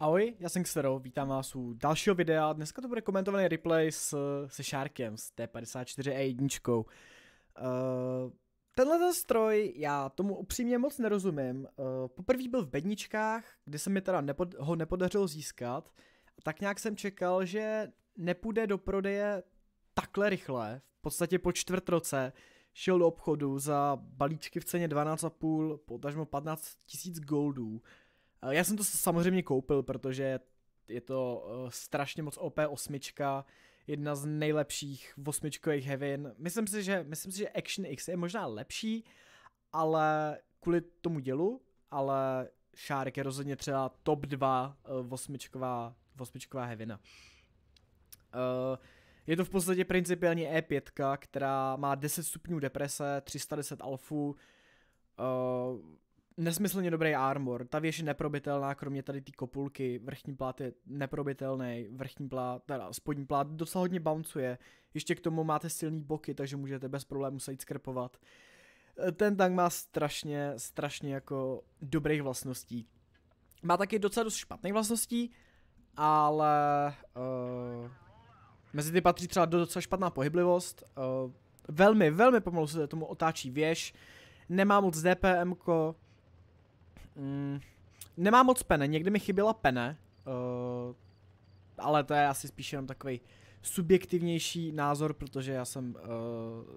Ahoj, já jsem Xero, vítám vás u dalšího videa. Dneska to bude komentovaný replay s, se Sharkem, s T54E1. Uh, eh, tenhle ten stroj, já tomu upřímně moc nerozumím. Uh, poprvé byl v bedničkách, kde se mi teda nepod, ho nepodařilo získat. Tak nějak jsem čekal, že nepůjde do prodeje takhle rychle, v podstatě po čtvrt roce, šel do obchodu za balíčky v ceně 12,5, potažmo 15 tisíc goldů. Eh, já jsem to samozřejmě koupil, protože je to eh, strašně moc OP osmička, jedna z nejlepších osmičkových heaven. Myslím si, že, myslím si, že Action X je možná lepší, ale kvůli tomu dělu, ale Shark je rozhodně třeba top 2 eh, osmičková, osmičková hevina. Uh, je to v podstatě principiálně E5, která má 10 stupňů deprese, 310 alfů, uh, nesmyslně dobrý armor. Ta věž je neprobitelná, kromě tady ty kopulky. Vrchní plát je neprobitelný, vrchní plát, teda spodní plát docela hodně bouncuje. Ještě k tomu máte silný boky, takže můžete bez problémů se jít skrpovat. Eh, ten tank má strašně, strašně jako dobrých vlastností. Má taky docela dost špatných vlastností, ale uh, mezi ty patří třeba docela špatná pohyblivost. Uh, velmi, velmi pomalu se tomu otáčí věž. Nemá moc DPM, Mm, nemám moc pene, někdy mi chyběla pene, uh, ale to je asi spíš jenom takový subjektivnější názor, protože já jsem uh,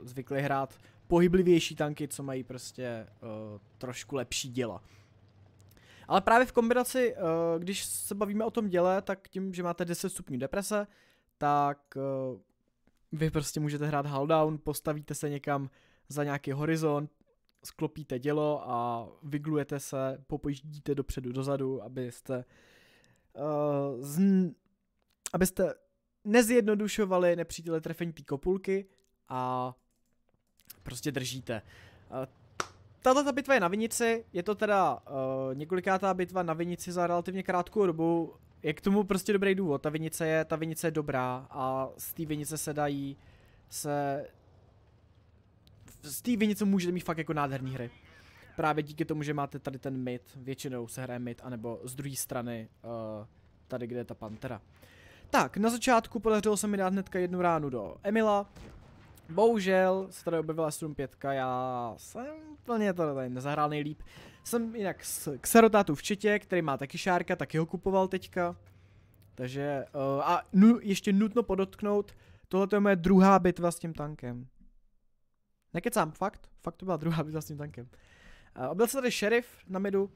zvyklý hrát pohyblivější tanky, co mají prostě uh, trošku lepší děla. Ale právě v kombinaci, uh, když se bavíme o tom děle, tak tím, že máte 10 stupňů deprese, tak uh, vy prostě můžete hrát Halldown, postavíte se někam za nějaký horizont, sklopíte dělo a vyglujete se, popojíždíte dopředu, dozadu, abyste uh, zn- abyste nezjednodušovali nepřítele trefení té kopulky a prostě držíte. Uh, tato ta bitva je na Vinici, je to teda uh, několikátá bitva na Vinici za relativně krátkou dobu, je k tomu prostě dobrý důvod, ta Vinice je, ta Vinice je dobrá a z té Vinice se dají se z té vinice můžete mít fakt jako nádherný hry. Právě díky tomu, že máte tady ten mid, většinou se hraje mid, anebo z druhé strany uh, tady, kde je ta pantera. Tak, na začátku podařilo se mi dát hnedka jednu ránu do Emila. Bohužel se tady objevila 75, já jsem plně to tady nezahrál nejlíp. Jsem jinak s Xerotátu v četě, který má taky šárka, taky ho kupoval teďka. Takže, uh, a nu, ještě nutno podotknout, tohle je moje druhá bitva s tím tankem. Nekecám, fakt. Fakt to byla druhá bitva s tím tankem. Uh, obil se tady šerif na midu.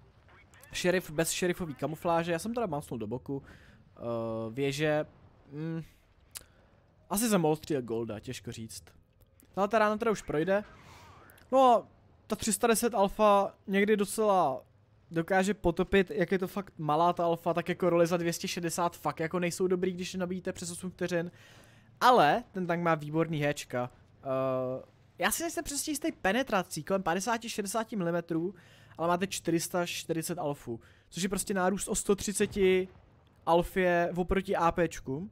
Šerif bez šerifový kamufláže. Já jsem teda mousnul do boku. Uh, věže... Mm, asi jsem ostříl golda, těžko říct. Tahle ta rána teda už projde. No a ta 310 alfa někdy docela dokáže potopit, jak je to fakt malá ta alfa, tak jako role za 260 fakt jako nejsou dobrý, když je nabíjíte přes 8 vteřin. Ale ten tank má výborný hečka. Uh, eh, já si nejsem přesně jistý penetrací, kolem 50-60 mm, ale máte 440 alfů, což je prostě nárůst o 130 alfě oproti APčku.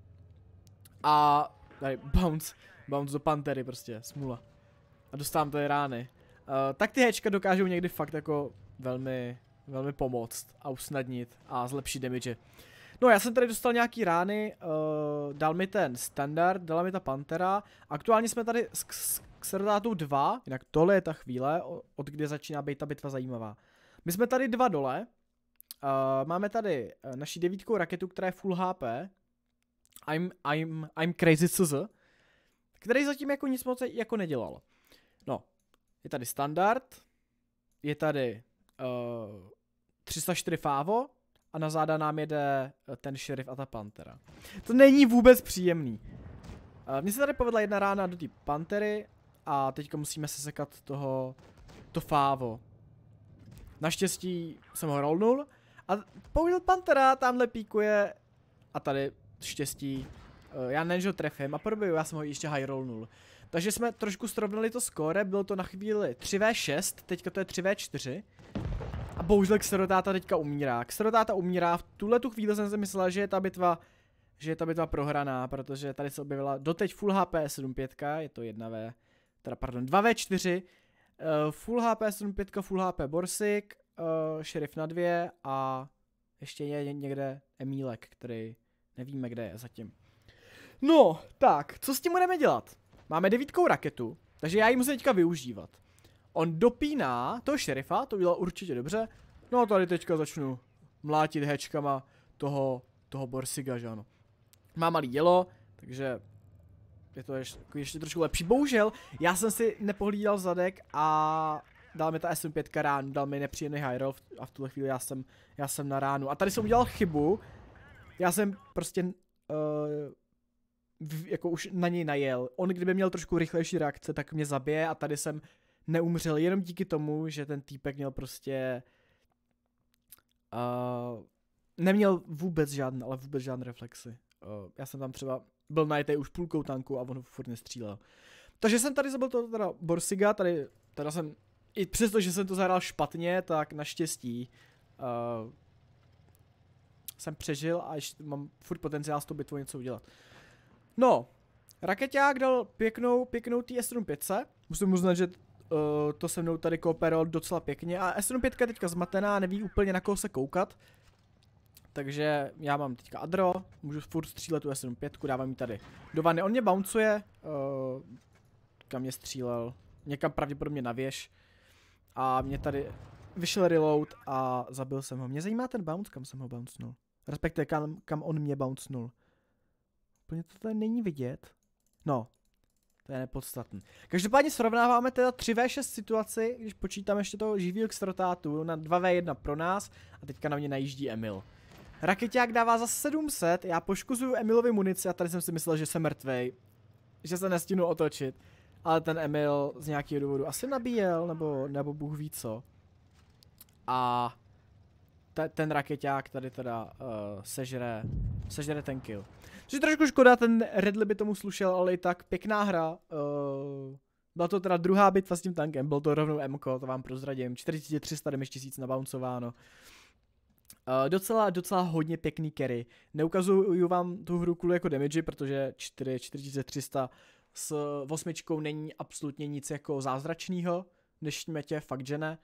A tady bounce, bounce do pantery prostě, smula. A dostávám tady rány. Uh, tak ty hečka dokážou někdy fakt jako velmi, velmi pomoct a usnadnit a zlepšit damage. No já jsem tady dostal nějaký rány, uh, dal mi ten standard, dala mi ta pantera. Aktuálně jsme tady k srdátu 2, jinak tohle je ta chvíle, od kde začíná být ta bitva zajímavá. My jsme tady dva dole, uh, máme tady e, naši devítkou raketu, která je full HP, I'm, I'm, I'm crazy CZ, který zatím jako nic moc jako nedělal. No, je tady standard, je tady uh, e, 304 fávo a na záda nám jede e, ten šerif a ta pantera. To není vůbec příjemný. Uh, Mně se tady povedla jedna rána do té pantery a teďka musíme sesekat toho, to fávo. Naštěstí jsem ho rollnul. A použil Pantera, tamhle píkuje. A tady štěstí. Eh, já než ho trefím a probiju, já jsem ho ještě high rollnul. Takže jsme trošku srovnali to skóre, bylo to na chvíli 3v6, teďka to je 3v4. A bohužel Xerotáta teďka umírá. Xerotáta umírá, v tuhle tu chvíli jsem si myslel, že je ta bitva že je ta bitva prohraná, protože tady se objevila doteď full HP 75, je to 1v, teda pardon, 2v4, uh, eh, full HP 75, full HP Borsik, uh, eh, šerif na dvě a ještě je někde Emílek, který nevíme, kde je zatím. No, tak, co s tím budeme dělat? Máme devítkou raketu, takže já ji musím teďka využívat. On dopíná toho šerifa, to udělal určitě dobře. No a tady teďka začnu mlátit hečkama toho, toho Borsiga, že ano. Má malý dělo, takže je to ještě, ještě trošku lepší. Bohužel, já jsem si nepohlídal zadek a dal mi ta SM5 ránu, dal mi nepříjemný high roll a v tuhle chvíli já jsem, já jsem na ránu. A tady jsem udělal chybu, já jsem prostě uh, jako už na něj najel. On kdyby měl trošku rychlejší reakce, tak mě zabije a tady jsem neumřel jenom díky tomu, že ten týpek měl prostě uh, neměl vůbec žádný, ale vůbec žádné reflexy. Uh, já jsem tam třeba byl najetej už půlkou tanku a on furt nestřílel. Takže jsem tady zabil to teda Borsiga, tady teda jsem, i přesto, že jsem to zahrál špatně, tak naštěstí uh, jsem přežil a ještě mám furt potenciál s tou bitvou něco udělat. No, Raketák dal pěknou, pěknou tý S75, musím uznat, že uh, to se mnou tady kooperoval docela pěkně a s je teďka zmatená, neví úplně na koho se koukat, takže já mám teďka Adro, můžu furt střílet tu S75, dávám ji tady. Do vany, on mě bouncuje, uh, kam mě střílel, někam pravděpodobně na věž. A mě tady vyšel reload a zabil jsem ho. Mě zajímá ten bounce, kam jsem ho bouncnul. Respektive kam, kam on mě bouncnul. Úplně to tady není vidět. No, to je nepodstatný. Každopádně srovnáváme teda 3v6 situaci, když počítám ještě toho živýho k na 2v1 pro nás a teďka na mě najíždí Emil. Raketák dává za 700, já poškuzuju Emilovi munici a tady jsem si myslel, že jsem mrtvej. Že se nestinu otočit. Ale ten Emil z nějakého důvodu asi nabíjel, nebo, nebo Bůh ví co. A te, ten raketák tady teda uh, sežere, sežere ten kill. Což je trošku škoda, ten Redley by tomu slušel, ale i tak pěkná hra. Uh, byla to teda druhá bitva s tím tankem, byl to rovnou MK, to vám prozradím. 4300 damage 1000 nabouncované. Uh, docela, docela hodně pěkný carry. Neukazuju vám tu hru kvůli jako damage, protože 4, 4300 s osmičkou není absolutně nic jako zázračného v dnešní metě, fakt že ne.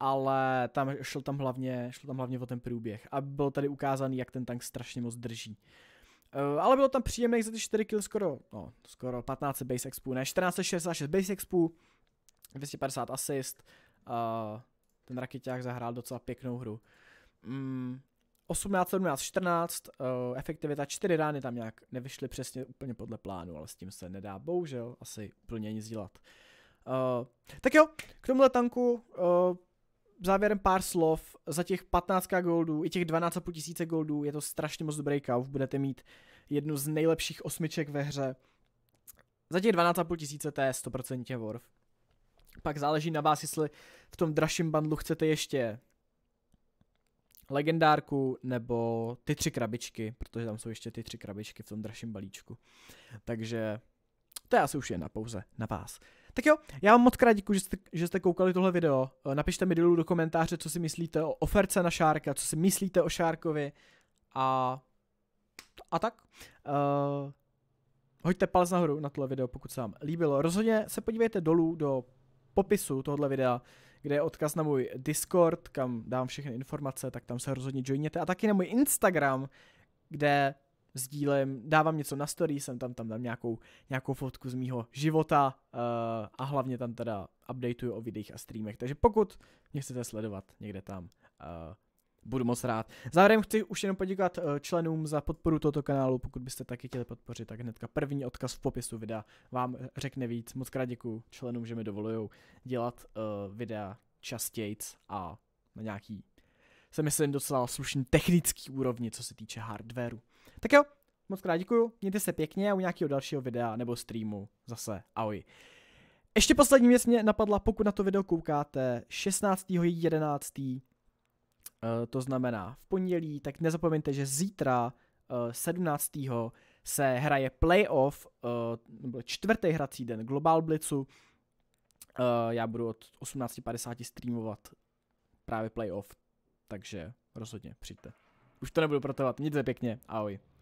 Ale tam šlo tam hlavně, šlo tam hlavně o ten průběh a byl tady ukázaný, jak ten tank strašně moc drží. Uh, ale bylo tam příjemné za ty 4 kill skoro, no, skoro 15 base expů, ne, 1466 base expů, 250 assist, uh, ten raketák zahrál docela pěknou hru mm, 18, 17, 14, uh, efektivita 4 rány tam nějak nevyšly přesně úplně podle plánu, ale s tím se nedá bohužel asi úplně nic dělat. Uh, tak jo, k tomuhle tanku uh, závěrem pár slov. Za těch 15 goldů, i těch 12,5 tisíce goldů je to strašně moc dobrý kauf. Budete mít jednu z nejlepších osmiček ve hře. Za těch 12,5 tisíce to je 100% worth. Pak záleží na vás, jestli v tom dražším bandlu chcete ještě legendárku nebo ty tři krabičky, protože tam jsou ještě ty tři krabičky v tom dražším balíčku. Takže to je asi už jen na pouze na vás. Tak jo, já vám moc krát děkuji, že jste, že jste koukali tohle video. Eh, napište mi dolů do komentáře, co si myslíte o oferce na Šárka, co si myslíte o Šárkovi a, a tak. Uh, hoďte palec nahoru na tohle video, pokud se vám líbilo. Rozhodně se podívejte dolů do popisu tohoto videa, kde je odkaz na můj Discord, kam dám všechny informace, tak tam se rozhodně joiněte. A taky na můj Instagram, kde sdílím, dávám něco na story, jsem tam, tam dám nějakou, nějakou fotku z mýho života uh, a hlavně tam teda updateuju o videích a streamech. Takže pokud mě chcete sledovat někde tam, uh, budu moc rád. Závěrem chci už jenom poděkovat eh, členům za podporu tohoto kanálu. Pokud byste taky chtěli podpořit, tak hnedka první odkaz v popisu videa vám eh, řekne víc. Moc krát děkuju členům, že mi dovolují dělat uh, videa častěji a na nějaký, se myslím, docela slušný technický úrovni, co se týče hardwareu. Tak jo, moc krát děkuju, mějte se pěkně a u nějakého dalšího videa nebo streamu zase ahoj. Ještě poslední věc mě napadla, pokud na to video koukáte 16.11 Eh, to znamená v pondělí, tak nezapomeňte, že zítra 17. Eh, se hraje playoff, eh, nebo čtvrtý hrací den Global Blitzu. Já budu od 18.50 streamovat právě playoff, takže rozhodně přijďte. Už to nebudu protovat, nic se pěkně, ahoj.